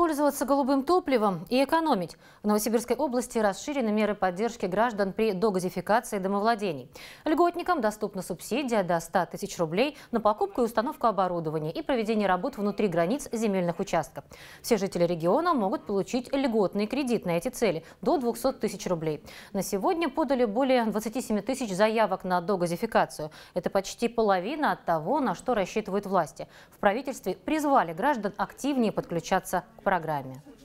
пользоваться голубым топливом и экономить. В Новосибирской области расширены меры поддержки граждан при догазификации домовладений. Льготникам доступна субсидия до 100 тысяч рублей на покупку и установку оборудования и проведение работ внутри границ земельных участков. Все жители региона могут получить льготный кредит на эти цели до 200 тысяч рублей. На сегодня подали более 27 тысяч заявок на догазификацию. Это почти половина от того, на что рассчитывают власти. В правительстве призвали граждан активнее подключаться к программе.